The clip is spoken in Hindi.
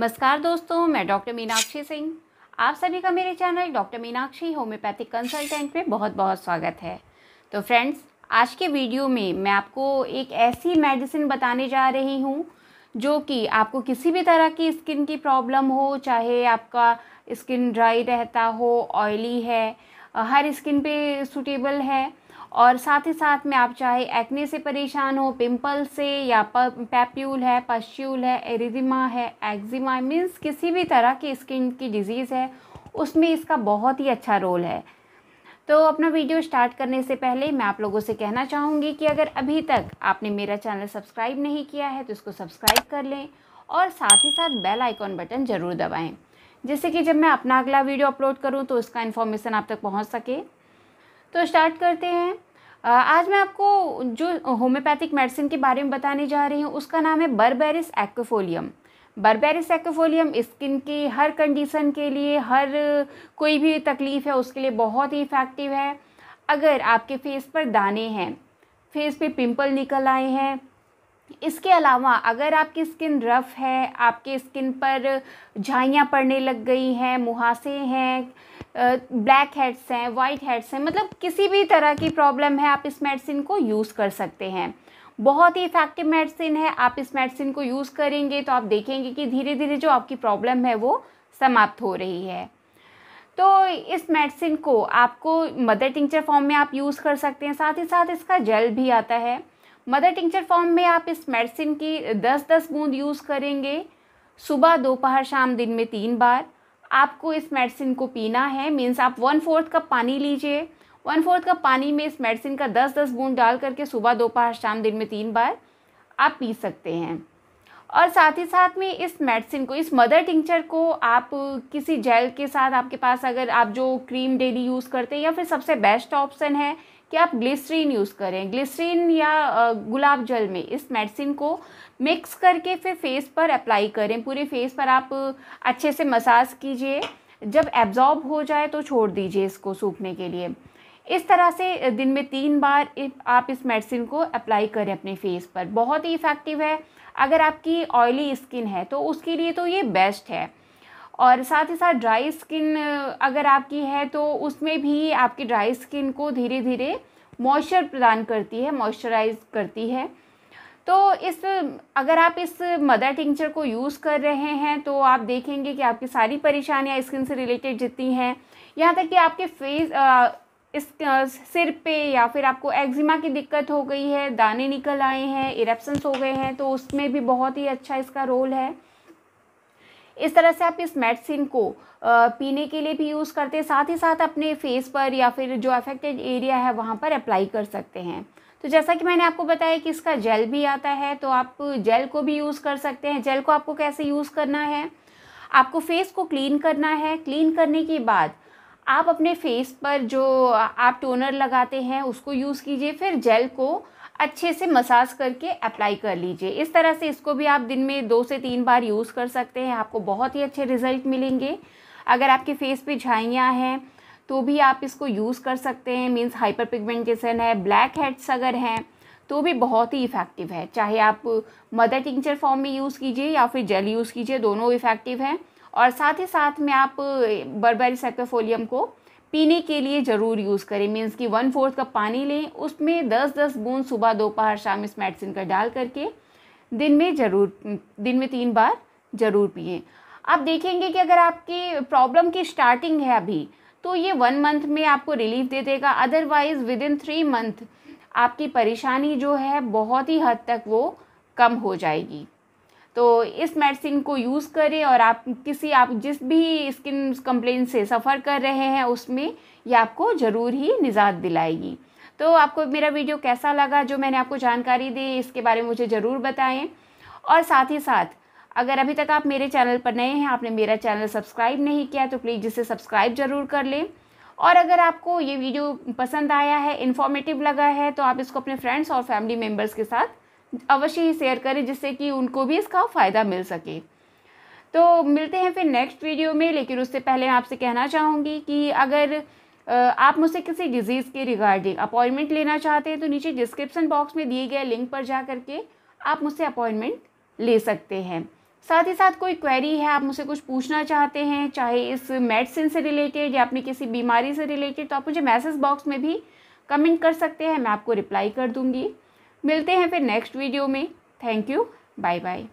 नमस्कार दोस्तों मैं डॉक्टर मीनाक्षी सिंह आप सभी का मेरे channel doctor Meenakshi homeopathic consultant में बहुत बहुत स्वागत है तो फ्रेंड्स आज के वीडियो में मैं आपको एक ऐसी मेडिसिन बताने जा रही हूँ जो कि आपको किसी भी तरह की स्किन की प्रॉब्लम हो चाहे आपका स्किन ड्राई रहता हो ऑयली है हर स्किन पे सूटेबल है और साथ ही साथ में आप चाहे एक्ने से परेशान हो पिंपल से या पैप्यूल है पश्च्यूल है एरिजिमा है एक्जिमा मीन्स किसी भी तरह की स्किन की डिज़ीज़ है उसमें इसका बहुत ही अच्छा रोल है तो अपना वीडियो स्टार्ट करने से पहले मैं आप लोगों से कहना चाहूँगी कि अगर अभी तक आपने मेरा चैनल सब्सक्राइब नहीं किया है तो इसको सब्सक्राइब कर लें और साथ ही साथ बेल आइकॉन बटन ज़रूर दबाएं जिससे कि जब मैं अपना अगला वीडियो अपलोड करूं तो उसका इन्फॉर्मेशन आप तक पहुंच सके तो स्टार्ट करते हैं आज मैं आपको जो होम्योपैथिक मेडिसिन के बारे में बताने जा रही हूँ उसका नाम है berberis aquifolium berberis aquifolium skin की हर कंडीशन के लिए हर कोई भी तकलीफ़ है उसके लिए बहुत ही इफ़ेक्टिव है अगर आपके फेस पर दाने हैं फेस पे पिंपल निकल आए हैं इसके अलावा अगर आपकी स्किन रफ़ है आपके स्किन पर झाइयाँ पड़ने लग गई हैं मुहासे हैं ब्लैक हेड्स हैं वाइट हेड्स हैं मतलब किसी भी तरह की प्रॉब्लम है आप इस मेडिसिन को यूज़ कर सकते हैं बहुत ही इफ़ेक्टिव मेडिसिन है आप इस मेडिसिन को यूज़ करेंगे तो आप देखेंगे कि धीरे धीरे जो आपकी प्रॉब्लम है वो समाप्त हो रही है तो इस मेडिसिन को आपको मदर टिंचर फॉर्म में आप यूज़ कर सकते हैं साथ ही साथ इसका जेल भी आता है मदर टिंचर फॉर्म में आप इस मेडिसिन की दस दस बूंद यूज़ करेंगे सुबह दोपहर शाम दिन में तीन बार आपको इस मेडिसिन को पीना है मीन्स आप वन फोर्थ कप पानी लीजिए वन फोर्थ कप पानी में इस मेडिसिन का दस दस बूंद डाल करके सुबह दोपहर शाम दिन में तीन बार आप पी सकते हैं और साथ ही साथ में इस मेडिसिन को इस मदर टिंचर को आप किसी जेल के साथ आपके पास अगर आप जो क्रीम डेली यूज़ करते हैं या फिर सबसे बेस्ट ऑप्शन है कि आप ग्लिसरीन यूज़ करें ग्लिसरीन या गुलाब जल में इस मेडिसिन को मिक्स करके फिर फेस पर अप्लाई करें पूरे फेस पर आप अच्छे से मसाज कीजिए जब एब्जॉर्ब हो जाए तो छोड़ दीजिए इसको सूखने के लिए इस तरह से दिन में तीन बार आप इस मेडिसिन को अप्लाई करें अपने फेस पर बहुत ही इफ़ेक्टिव है अगर आपकी ऑयली स्किन है तो उसके लिए तो ये बेस्ट है और साथ ही साथ ड्राई स्किन अगर आपकी है तो उसमें भी आपकी ड्राई स्किन को धीरे धीरे मॉइस्चर प्रदान करती है मॉइस्चराइज करती है तो इस अगर आप इस मदर टिंचर को यूज़ कर रहे हैं तो आप देखेंगे कि आपकी सारी परेशानियाँ स्किन से रिलेटेड जितनी हैं यहाँ तक कि आपके फेस इस सिर पे या फिर आपको एक्जिमा की दिक्कत हो गई है दाने निकल आए हैं इरेप्सन्स हो गए हैं तो उसमें भी बहुत ही अच्छा इसका रोल है इस तरह से आप इस मेडिसिन को पीने के लिए भी यूज़ करते हैं साथ ही साथ अपने फेस पर या फिर जो अफेक्टेड एरिया है वहाँ पर अप्लाई कर सकते हैं तो जैसा कि मैंने आपको बताया कि इसका जेल भी आता है तो आप जेल को भी यूज़ कर सकते हैं जेल को आपको कैसे यूज़ करना है आपको फेस को क्लीन करना है क्लीन करने के बाद आप अपने फेस पर जो आप टोनर लगाते हैं उसको यूज़ कीजिए फिर जेल को अच्छे से मसाज करके अप्लाई कर लीजिए इस तरह से इसको भी आप दिन में दो से तीन बार यूज़ कर सकते हैं आपको बहुत ही अच्छे रिजल्ट मिलेंगे अगर आपके फेस पे झाइयाँ हैं तो भी आप इसको यूज़ कर सकते हैं मीन्स हाइपर पिगमेंटेशन है ब्लैक हेड्स अगर हैं तो भी बहुत ही इफ़ेक्टिव है चाहे आप मदर टिंचर फॉर्म में यूज़ कीजिए या फिर जेल यूज़ कीजिए दोनों इफ़ेक्टिव हैं और साथ ही साथ में आप बर्बेरी सेक्टोफोलियम को पीने के लिए ज़रूर यूज़ करें मीन्स कि वन फोर्थ कप पानी लें उसमें दस दस बूंद सुबह दोपहर शाम इस मेडिसिन का डाल करके दिन में ज़रूर दिन में तीन बार ज़रूर पिए आप देखेंगे कि अगर आपकी प्रॉब्लम की स्टार्टिंग है अभी तो ये वन मंथ में आपको रिलीफ दे देगा otherwise within three month आपकी परेशानी जो है बहुत ही हद तक वो कम हो जाएगी तो इस मेडिसिन को यूज़ करें और आप किसी आप जिस भी स्किन कंप्लेन से सफ़र कर रहे हैं उसमें ये आपको ज़रूर ही निजात दिलाएगी तो आपको मेरा वीडियो कैसा लगा जो मैंने आपको जानकारी दी इसके बारे में मुझे ज़रूर बताएं और साथ ही साथ अगर अभी तक आप मेरे चैनल पर नए हैं आपने मेरा चैनल सब्सक्राइब नहीं किया तो प्लीज़ इसे सब्सक्राइब ज़रूर कर लें और अगर आपको ये वीडियो पसंद आया है इन्फॉर्मेटिव लगा है तो आप इसको अपने फ्रेंड्स और फैमिली मेम्बर्स के साथ अवश्य ही शेयर करें जिससे कि उनको भी इसका फ़ायदा मिल सके तो मिलते हैं फिर नेक्स्ट वीडियो में लेकिन उससे पहले आपसे कहना चाहूँगी कि अगर आप मुझसे किसी डिज़ीज़ के रिगार्डिंग अपॉइंटमेंट लेना चाहते हैं तो नीचे डिस्क्रिप्सन बॉक्स में दिए गए लिंक पर जा करके आप मुझसे अपॉइंटमेंट ले सकते हैं साथ ही साथ कोई क्वेरी है आप मुझसे कुछ पूछना चाहते हैं चाहे इस मेडिसिन से रिलेटेड या अपनी किसी बीमारी से रिलेटेड तो आप मुझे मैसेज बॉक्स में भी कमेंट कर सकते हैं मैं आपको रिप्लाई कर दूँगी मिलते हैं फिर नेक्स्ट वीडियो में थैंक यू बाय बाय